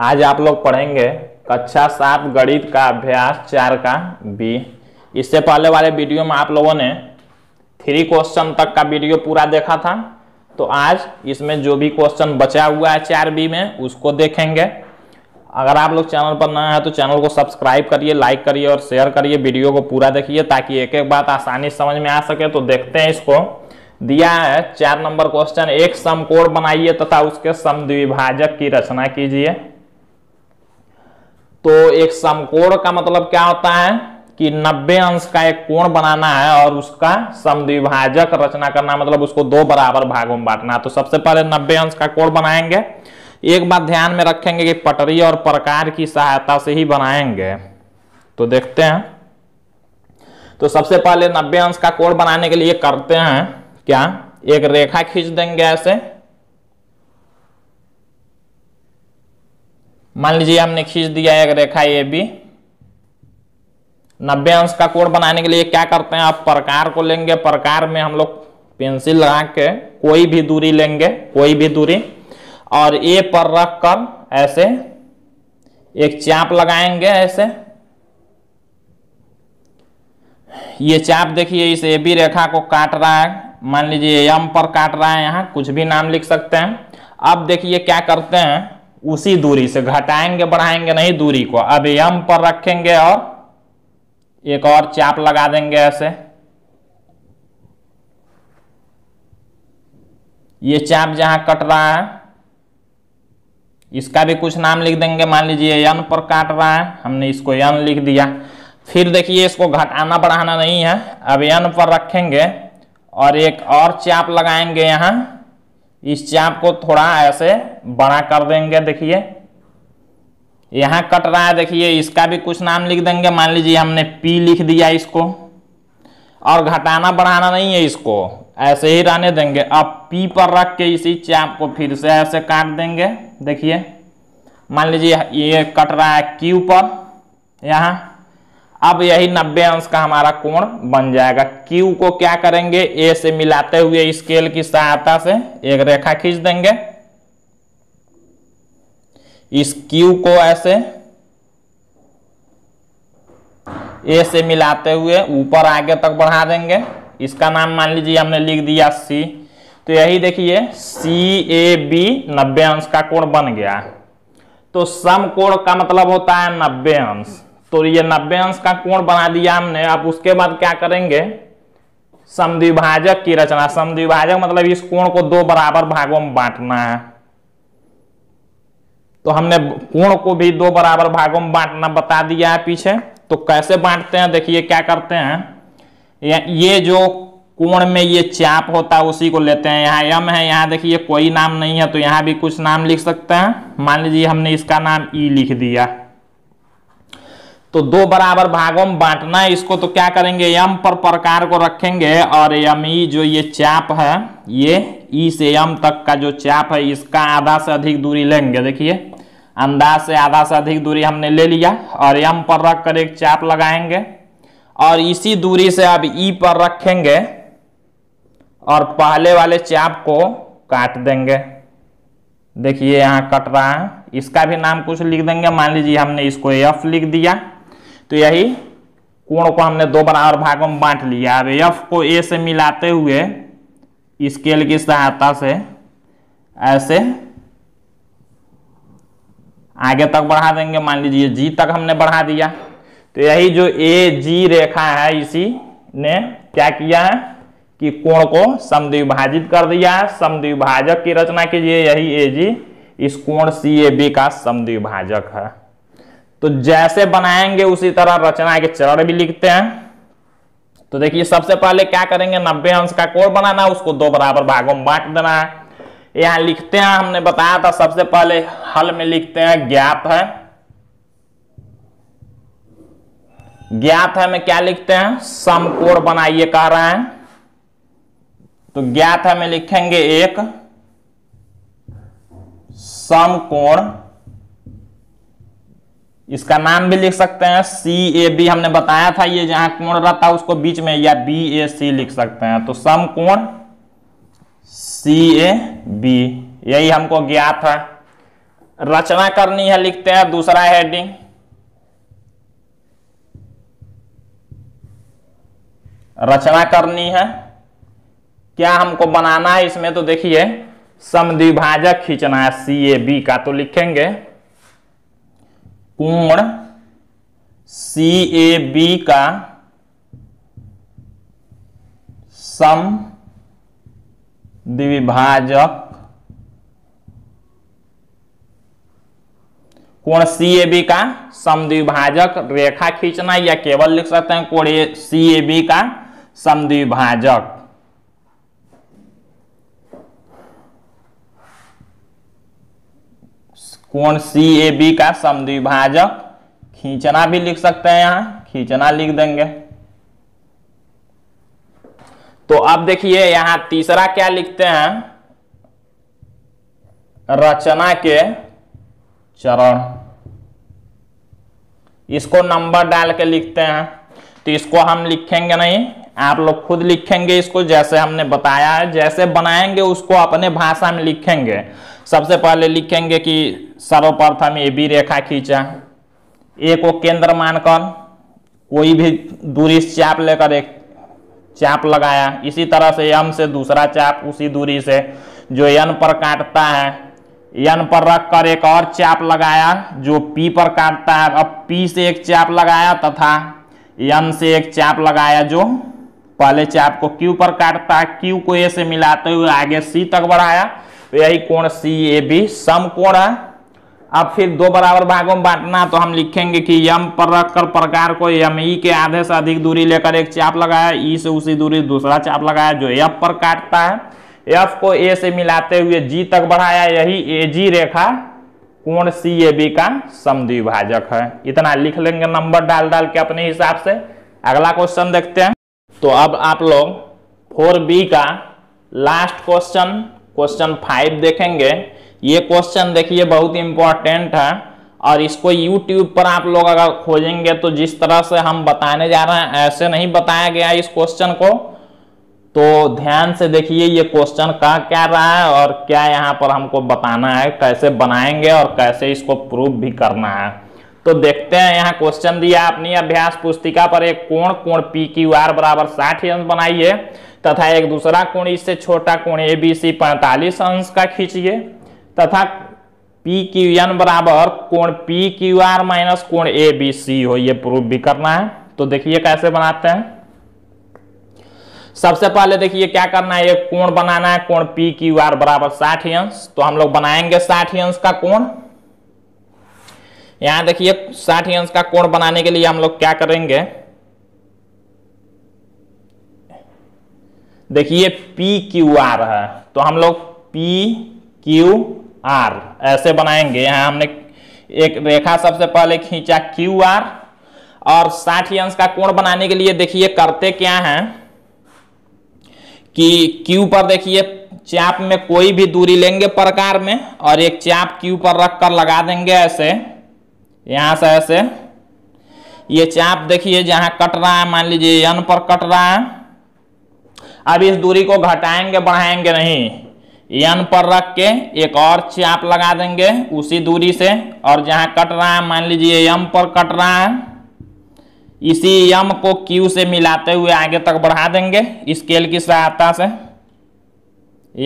आज आप लोग पढ़ेंगे कक्षा सात गणित का अभ्यास चार का बी इससे पहले वाले वीडियो में आप लोगों ने थ्री क्वेश्चन तक का वीडियो पूरा देखा था तो आज इसमें जो भी क्वेश्चन बचा हुआ है चार बी में उसको देखेंगे अगर आप लोग चैनल पर नए हैं तो चैनल को सब्सक्राइब करिए लाइक करिए और शेयर करिए वीडियो को पूरा देखिए ताकि एक एक बात आसानी समझ में आ सके तो देखते हैं इसको दिया है चार नंबर क्वेश्चन एक समकोण बनाइए तथा उसके समद्विभाजक की रचना कीजिए तो एक समकोण का मतलब क्या होता है कि 90 अंश का एक कोण बनाना है और उसका समद्विभाजक रचना करना मतलब उसको दो बराबर भागों में बांटना तो सबसे पहले 90 अंश का कोण बनाएंगे एक बात ध्यान में रखेंगे कि पटरी और प्रकार की सहायता से ही बनाएंगे तो देखते हैं तो सबसे पहले 90 अंश का कोण बनाने के लिए करते हैं क्या एक रेखा खींच देंगे ऐसे मान लीजिए हमने खींच दिया एक रेखा ए बी नब्बे अंश का कोण बनाने के लिए क्या करते हैं आप प्रकार को लेंगे प्रकार में हम लोग पेंसिल लगा के कोई भी दूरी लेंगे कोई भी दूरी और ए पर रख कर ऐसे एक चाप लगाएंगे ऐसे ये चाप देखिए इस ए बी रेखा को काट रहा है मान लीजिए एम पर काट रहा है यहाँ कुछ भी नाम लिख सकते हैं अब देखिए क्या करते हैं उसी दूरी से घटाएंगे बढ़ाएंगे नहीं दूरी को अब यम पर रखेंगे और एक और चाप लगा देंगे ऐसे ये चाप जहां कट रहा है इसका भी कुछ नाम लिख देंगे मान लीजिए यन पर काट रहा है हमने इसको यन लिख दिया फिर देखिए इसको घटाना बढ़ाना नहीं है अब यन पर रखेंगे और एक और चाप लगाएंगे यहां इस चाप को थोड़ा ऐसे बड़ा कर देंगे देखिए यहाँ कट रहा है देखिए इसका भी कुछ नाम लिख देंगे मान लीजिए हमने पी लिख दिया इसको और घटाना बढ़ाना नहीं है इसको ऐसे ही रहने देंगे अब पी पर रख के इसी चाप को फिर से ऐसे काट देंगे देखिए मान लीजिए ये कट रहा है क्यू पर यहाँ अब यही 90 अंश का हमारा कोण बन जाएगा Q को क्या करेंगे A से मिलाते हुए स्केल की सहायता से एक रेखा खींच देंगे इस Q को ऐसे A से मिलाते हुए ऊपर आगे तक बढ़ा देंगे इसका नाम मान लीजिए हमने लिख दिया C तो यही देखिए सी ए बी नब्बे अंश का कोण बन गया तो सम कोण का मतलब होता है नब्बे अंश तो ये नब्बे अंश का कोण बना दिया हमने अब उसके बाद क्या करेंगे समद्विभाजक की रचना समद्विभाजक मतलब इस कोण को दो बराबर भागों में बांटना है तो हमने कोण को भी दो बराबर भागों में बांटना बता दिया है पीछे तो कैसे बांटते हैं देखिए क्या करते हैं ये जो कोण में ये चाप होता है उसी को लेते हैं यहाँ यम है यहाँ देखिए कोई नाम नहीं है तो यहाँ भी कुछ नाम लिख सकते हैं मान लीजिए हमने इसका नाम ई e लिख दिया तो दो बराबर भागों में बांटना है इसको तो क्या करेंगे यम पर प्रकार को रखेंगे और यम ई e जो ये चाप है ये ई e से यम तक का जो चाप है इसका आधा से अधिक दूरी लेंगे देखिए अंदाज से आधा से अधिक दूरी हमने ले लिया और यम पर रख कर एक चाप लगाएंगे और इसी दूरी से अब ई e पर रखेंगे और पहले वाले चाप को काट देंगे देखिए यहाँ कट रहा है इसका भी नाम कुछ लिख देंगे मान लीजिए हमने इसको एफ लिख दिया तो यही कोण को हमने दो बराबर भागों में बांट लिया अब एफ को ए से मिलाते हुए स्केल की सहायता से ऐसे आगे तक बढ़ा देंगे मान लीजिए जी तक हमने बढ़ा दिया तो यही जो ए जी रेखा है इसी ने क्या किया है कि कोण को समद्विभाजित कर दिया है समद्विभाजक की रचना कीजिए यही ए जी इस कोण सी ए बी का समद्विभाजक है तो जैसे बनाएंगे उसी तरह रचना के चरण भी लिखते हैं तो देखिए सबसे पहले क्या करेंगे नब्बे अंश का कोण बनाना उसको दो बराबर भागों में बांट देना है यहां लिखते हैं हमने बताया था सबसे पहले हल में लिखते हैं ज्ञात है ज्ञात है में क्या लिखते हैं समकोण बनाइए कह रहे हैं तो ज्ञात है में लिखेंगे एक समकोण इसका नाम भी लिख सकते हैं सी ए बी हमने बताया था ये जहां कोण रहता है उसको बीच में या बी ए सी लिख सकते हैं तो सम कोण सी ए बी यही हमको ज्ञात है रचना करनी है लिखते हैं दूसरा हेडिंग रचना करनी है क्या हमको बनाना है इसमें तो देखिए समद्विभाजक खींचना है सी ए बी का तो लिखेंगे कोण सी ए बी का सम द्विभाजक कोण सी ए बी का समद्विभाजक रेखा खींचना या केवल लिख सकते हैं कोण सी ए बी का द्विभाजक कौन सी ए बी का समद्विभाजक खींचना भी लिख सकते हैं यहां खींचना लिख देंगे तो अब देखिए यहां तीसरा क्या लिखते हैं रचना के चरण इसको नंबर डाल के लिखते हैं तो इसको हम लिखेंगे नहीं आप लोग खुद लिखेंगे इसको जैसे हमने बताया है जैसे बनाएंगे उसको अपने भाषा में लिखेंगे सबसे पहले लिखेंगे कि सर्वप्रथम ए बी रेखा खींचा ए को केंद्र मानकर कोई भी दूरी से चाप लेकर एक चाप लगाया इसी तरह से एम से दूसरा चाप उसी दूरी से जो एन पर काटता है एन पर रख कर एक और चाप लगाया जो पी पर काटता है अब पी से एक चाप लगाया तथा एन से एक चाप लगाया जो पहले चाप को क्यू पर काटता है क्यू को ए से मिलाते हुए आगे सी तक बढ़ाया तो यही कोण सी ए बी समकोण है अब फिर दो बराबर भागों में बांटना तो हम लिखेंगे कि यम पर रखकर प्रकार को यम ई के आधे से अधिक दूरी लेकर एक चाप लगाया ई से उसी दूरी दूसरा चाप लगाया जो एफ पर काटता है एफ को ए से मिलाते हुए जी तक बढ़ाया यही ए जी रेखा कोण सी ए बी का समद्विभाजक है इतना लिख लेंगे नंबर डाल डाल के अपने हिसाब से अगला क्वेश्चन देखते हैं तो अब आप लोग फोर बी का लास्ट क्वेश्चन क्वेश्चन फाइव देखेंगे ये क्वेश्चन देखिए बहुत इंपॉर्टेंट है और इसको यूट्यूब पर आप लोग अगर खोजेंगे तो जिस तरह से हम बताने जा रहे हैं ऐसे नहीं बताया गया इस क्वेश्चन को तो ध्यान से देखिए ये क्वेश्चन का क्या रहा है और क्या यहाँ पर हमको बताना है कैसे बनाएंगे और कैसे इसको प्रूव भी करना है तो देखते हैं यहाँ क्वेश्चन दिया अपनी अभ्यास पुस्तिका पर एक कोण कोण पी क्यू आर बराबर साठ अंश बनाइए तथा एक दूसरा कोण इससे छोटा कोण ए बी सी पैंतालीस अंश का खींचिए तथा पी क्यू एन बराबर कोण पी क्यू आर माइनस कोण ए बी सी हो ये प्रूफ भी करना है तो देखिए कैसे बनाते हैं सबसे पहले देखिए क्या करना है एक कोण बनाना है कोण पी क्यू आर बराबर साठ अंश तो हम लोग बनाएंगे साठ अंश का कोण यहां देखिए साठ अंश का कोण बनाने के लिए हम लोग क्या करेंगे देखिए पी क्यू आर है तो हम लोग पी क्यू आर ऐसे बनाएंगे यहां हमने एक रेखा सबसे पहले खींचा क्यू आर और साठ अंश का कोण बनाने के लिए देखिए करते क्या है कि क्यू पर देखिए चाप में कोई भी दूरी लेंगे प्रकार में और एक चाप क्यू पर रखकर लगा देंगे ऐसे यहाँ से ऐसे ये चाप देखिए जहाँ कट रहा है मान लीजिए यन पर कट रहा है अब इस दूरी को घटाएंगे बढ़ाएंगे नहीं यन पर रख के एक और चाप लगा देंगे उसी दूरी से और जहाँ कट रहा है मान लीजिए यम पर कट रहा है इसी यम को क्यू से मिलाते हुए आगे तक बढ़ा देंगे स्केल की सहायता से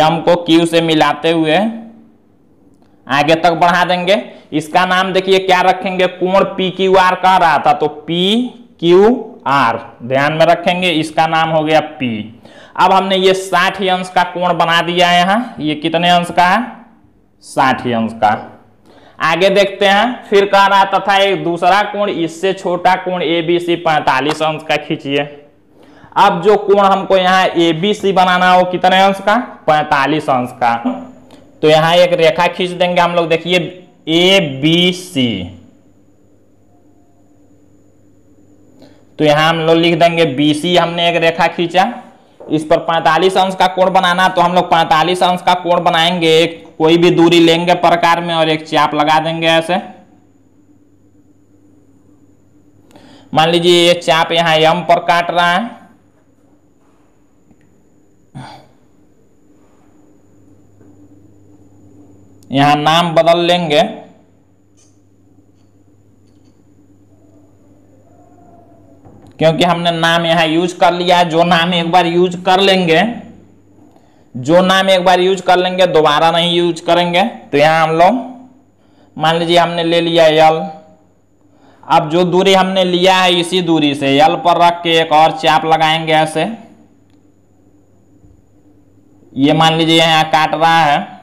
यम को क्यू से मिलाते हुए आगे तक बढ़ा देंगे इसका नाम देखिए क्या रखेंगे कोण पी क्यू आर कह रहा था तो पी क्यू आर ध्यान में रखेंगे इसका नाम हो गया पी अब हमने ये साठ अंश का कोण बना दिया है यहाँ ये कितने अंश का है साठ अंश का आगे देखते हैं फिर कह रहा तथा एक दूसरा कोण इससे छोटा कोण ए बी सी पैंतालीस अंश का खींचिए अब जो कोण हमको यहाँ ए बी सी बनाना हो कितने अंश का पैंतालीस अंश का तो यहां एक रेखा खींच देंगे हम लोग देखिए ए बी सी तो यहां हम लोग लिख देंगे बी सी हमने एक रेखा खींचा इस पर 45 अंश का कोण बनाना तो हम लोग 45 अंश का कोण बनाएंगे एक कोई भी दूरी लेंगे प्रकार में और एक चाप लगा देंगे ऐसे मान लीजिए ये चाप यहाँ यम पर काट रहा है यहाँ नाम बदल लेंगे क्योंकि हमने नाम यहाँ यूज कर लिया है जो नाम एक बार यूज कर लेंगे जो नाम एक बार यूज कर लेंगे दोबारा नहीं यूज करेंगे तो यहाँ हम लोग मान लीजिए हमने ले लिया यल अब जो दूरी हमने लिया है इसी दूरी से यल पर रख के एक और चाप लगाएंगे ऐसे ये मान लीजिए यहाँ काट रहा है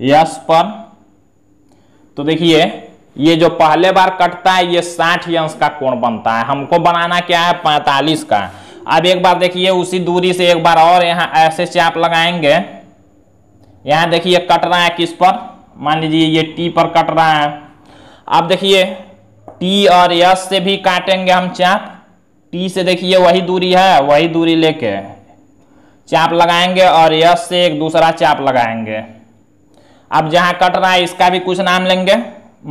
यस पर तो देखिए ये जो पहले बार कटता है ये साठ अंश का कोण बनता है हमको बनाना क्या है पैंतालीस का अब एक बार देखिए उसी दूरी से एक बार और यहाँ ऐसे चाप लगाएंगे यहाँ देखिए कट रहा है किस पर मान लीजिए ये टी पर कट रहा है अब देखिए टी और यस से भी काटेंगे हम चाप टी से देखिए वही दूरी है वही दूरी लेके चाप लगाएंगे और यस से एक दूसरा चाप लगाएंगे अब जहां कट रहा है इसका भी कुछ नाम लेंगे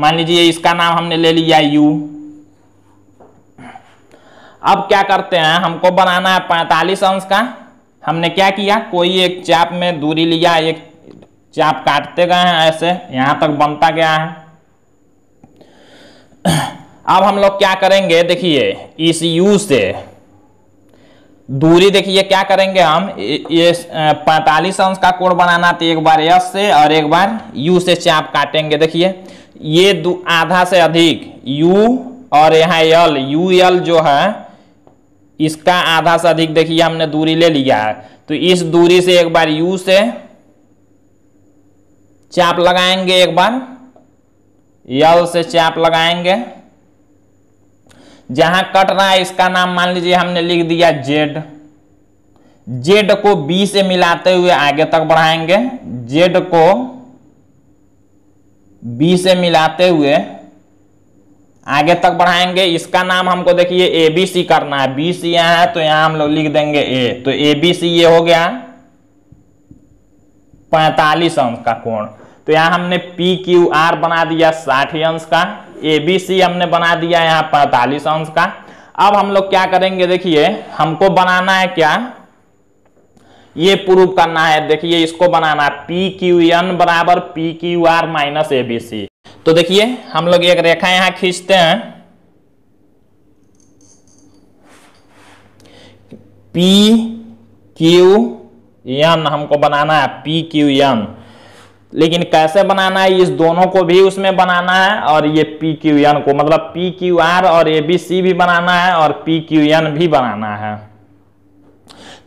मान लीजिए इसका नाम हमने ले लिया यू अब क्या करते हैं हमको बनाना है पैंतालीस अंश का हमने क्या किया कोई एक चाप में दूरी लिया एक चाप काटते गए हैं ऐसे यहां तक बनता गया है अब हम लोग क्या करेंगे देखिए इस यू से दूरी देखिए क्या करेंगे हम ये पैंतालीस अंश का कोण बनाना तो एक बार यस से और एक बार यू से चाप काटेंगे देखिए ये आधा से अधिक यू और यहाँ यल यू यल जो है इसका आधा से अधिक देखिए हमने दूरी ले लिया है तो इस दूरी से एक बार यू से चाप लगाएंगे एक बार यल से चाप लगाएंगे जहां कट रहा है इसका नाम मान लीजिए हमने लिख दिया जेड जेड को बी से मिलाते हुए आगे तक बढ़ाएंगे जेड को बी से मिलाते हुए आगे तक बढ़ाएंगे इसका नाम हमको देखिए ए बी सी करना है बी सी यहां है तो यहां हम लोग लिख देंगे ए तो ए बी सी ये हो गया पैतालीस अंश का कोण तो यहां हमने पी क्यू आर बना दिया साठ अंश का ए बी सी हमने बना दिया यहाँ पैंतालीस अंश का अब हम लोग क्या करेंगे देखिए हमको बनाना है क्या ये प्रूव करना है देखिए इसको बनाना पी क्यू एन बराबर P Q R minus A B C तो देखिए हम लोग एक रेखा यहां खींचते हैं पी क्यू एन हमको बनाना है पी क्यू एन लेकिन कैसे बनाना है इस दोनों को भी उसमें बनाना है और ये पी क्यू एन को मतलब पी क्यू आर और ए बी सी भी बनाना है और पी क्यू एन भी बनाना है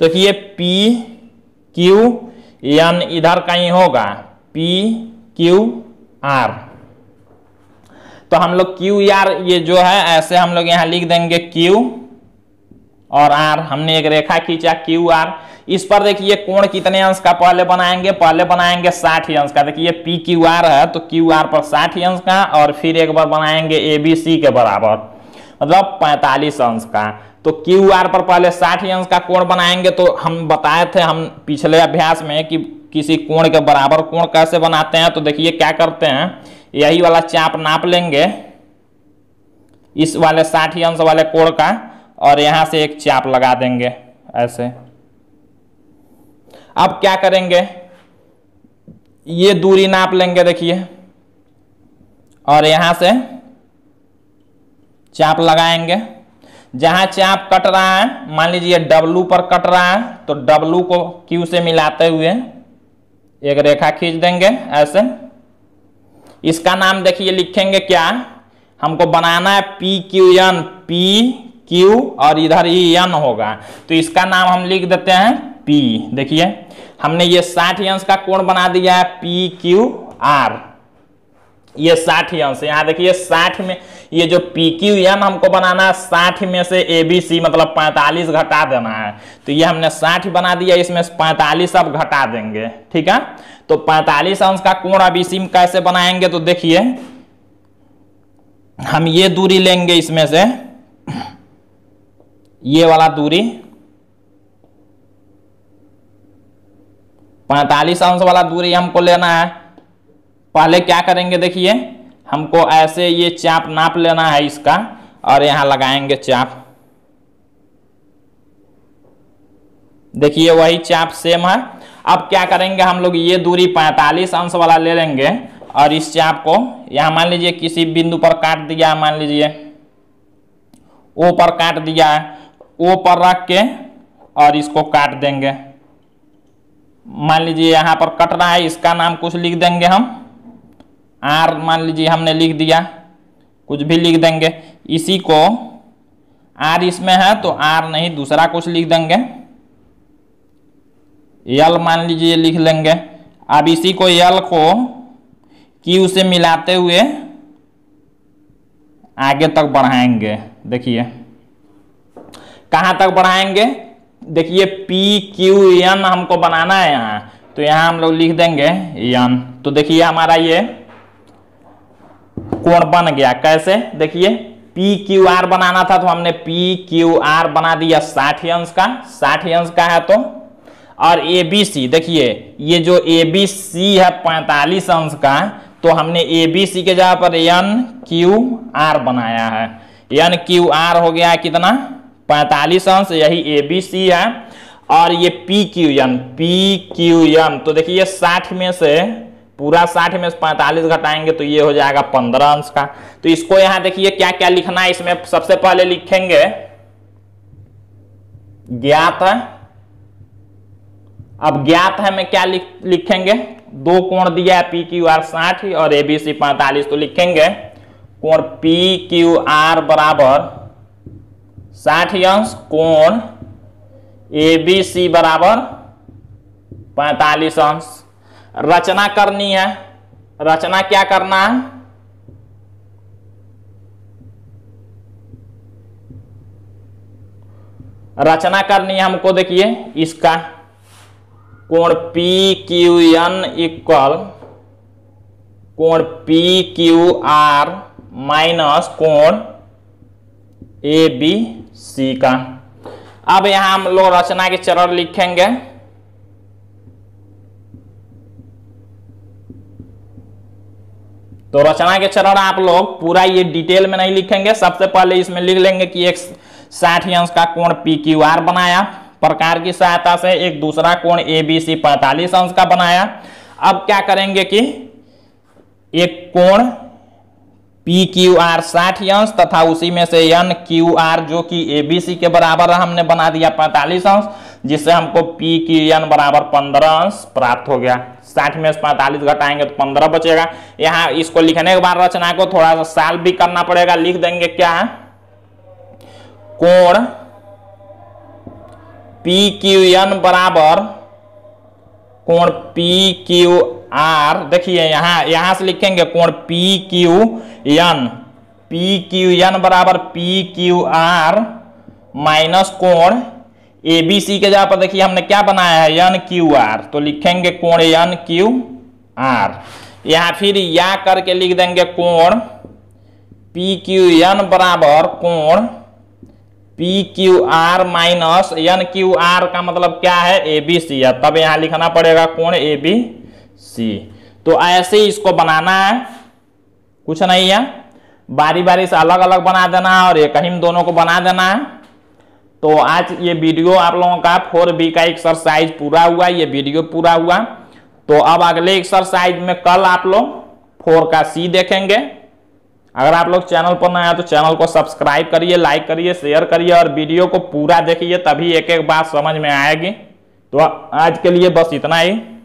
तो ये पी क्यू एन इधर कहीं होगा पी क्यू आर तो हम लोग क्यू आर ये जो है ऐसे हम लोग यहां लिख देंगे क्यू और आर हमने एक रेखा खींचा क्यू आर इस पर देखिए कोण कितने अंश का पहले बनाएंगे पहले बनाएंगे साठ अंश का देखिए पी क्यू आर है तो क्यू आर पर साठ अंश का और फिर एक बार बनाएंगे ए बी सी के बराबर मतलब पैंतालीस अंश का तो क्यू आर पर पहले साठ अंश का कोण बनाएंगे तो हम बताए थे हम पिछले अभ्यास में कि किसी कोण के बराबर कोण कैसे बनाते हैं तो देखिए क्या करते हैं यही वाला चाप नाप लेंगे इस वाले साठ अंश वाले कोण का और यहाँ से एक चाप लगा देंगे ऐसे अब क्या करेंगे ये दूरी नाप लेंगे देखिए और यहाँ से चाप लगाएंगे जहाँ चाप कट रहा है मान लीजिए डब्लू पर कट रहा है तो डब्लू को क्यू से मिलाते हुए एक रेखा खींच देंगे ऐसे इसका नाम देखिए लिखेंगे क्या हमको बनाना है P Q N P Q और इधर ई e एन होगा तो इसका नाम हम लिख देते हैं पी देखिए हमने ये साठ अंश का कोण बना दिया है पी क्यू आर ये साठ अंश यहाँ देखिए साठ में ये जो पी क्यू एन हमको बनाना है साठ में से ए बी सी मतलब पैंतालीस घटा देना है तो ये हमने साठ बना दिया इसमें पैंतालीस अब घटा देंगे ठीक है तो पैंतालीस अंश का कोण अब इसी में कैसे बनाएंगे तो देखिए हम ये दूरी लेंगे इसमें से ये वाला दूरी 45 अंश वाला दूरी हमको लेना है पहले क्या करेंगे देखिए हमको ऐसे ये चाप नाप लेना है इसका और यहाँ लगाएंगे चाप देखिए वही चाप सेम है अब क्या करेंगे हम लोग ये दूरी 45 अंश वाला ले लेंगे और इस चाप को यहाँ मान लीजिए किसी बिंदु पर काट दिया मान लीजिए ओ पर काट दिया है ओ पर रख के और इसको काट देंगे मान लीजिए यहाँ पर कट रहा है इसका नाम कुछ लिख देंगे हम आर मान लीजिए हमने लिख दिया कुछ भी लिख देंगे इसी को आर इसमें है तो आर नहीं दूसरा कुछ लिख देंगे यल मान लीजिए लिख लेंगे अब इसी को यल को की उसे मिलाते हुए आगे तक बढ़ाएंगे देखिए कहाँ तक बढ़ाएंगे देखिए पी क्यू एन हमको बनाना है यहाँ तो यहाँ हम लोग लिख देंगे एन तो देखिए हमारा ये कोण बन गया कैसे देखिए पी क्यू आर बनाना था तो हमने पी क्यू आर बना दिया साठ अंश का साठ अंश का है तो और ए बी सी देखिए ये जो ए बी सी है पैंतालीस अंश का तो हमने ए बी सी के जगह पर एन क्यू आर बनाया है एन क्यू आर हो गया कितना 45 अंश यही ए बी सी है और ये P Q M P Q M तो देखिए साठ में से पूरा साठ में से पैंतालीस घटाएंगे तो ये हो जाएगा पंद्रह अंश का तो इसको यहां देखिए क्या क्या लिखना है इसमें सबसे पहले लिखेंगे ज्ञात है अब ज्ञात है में क्या लिख, लिखेंगे दो कोण दिया है पी क्यू आर साठ और एबीसी पैंतालीस तो लिखेंगे कोण पी क्यू आर बराबर साठ अंश कोण ए बी सी बराबर पैंतालीस अंश रचना करनी है रचना क्या करना है रचना करनी है हमको देखिए इसका कोण पी क्यू एन इक्वल कोण पी क्यू आर माइनस कोण ए बी सी का अब यहां हम लोग रचना के चरण लिखेंगे तो रचना के चरण आप लोग पूरा ये डिटेल में नहीं लिखेंगे सबसे पहले इसमें लिख लेंगे कि एक साठ अंश का कोण पी क्यू आर बनाया प्रकार की सहायता से एक दूसरा कोण ए बी सी पैंतालीस अंश का बनाया अब क्या करेंगे कि एक कोण पी क्यू आर साठ अंश तथा उसी में से एन क्यू आर जो कि ए बी सी के बराबर हमने बना दिया पैंतालीस अंश जिससे हमको पी क्यू एन बराबर पंद्रह अंश प्राप्त हो गया साठ में से पैंतालीस घटाएंगे तो पंद्रह बचेगा यहाँ इसको लिखने के बाद रचना को थोड़ा सा साल भी करना पड़ेगा लिख देंगे क्या है कोण पी क्यू एन बराबर कोण पी क्यू आर देखिए यहाँ यहाँ से लिखेंगे कोण P Q N P Q N बराबर पी क्यू आर माइनस कोण ए बी सी के जगह पर देखिए हमने क्या बनाया है एन क्यू आर तो लिखेंगे कोण एन क्यू आर यहाँ फिर या करके लिख देंगे कोण पी क्यू एन बराबर कोण P Q R minus N Q R का मतलब क्या है ए बी सी है तब यहाँ लिखना पड़ेगा कोण ए बी सी तो ऐसे ही इसको बनाना है कुछ नहीं है बारी बारी से अलग अलग बना देना है और एक ही दोनों को बना देना है तो आज ये वीडियो आप लोगों का फोर बी का एक्सरसाइज पूरा हुआ ये वीडियो पूरा हुआ तो अब अगले एक्सरसाइज में कल आप लोग फोर का सी देखेंगे अगर आप लोग चैनल पर नए हैं तो चैनल को सब्सक्राइब करिए लाइक करिए शेयर करिए और वीडियो को पूरा देखिए तभी एक एक बात समझ में आएगी तो आज के लिए बस इतना ही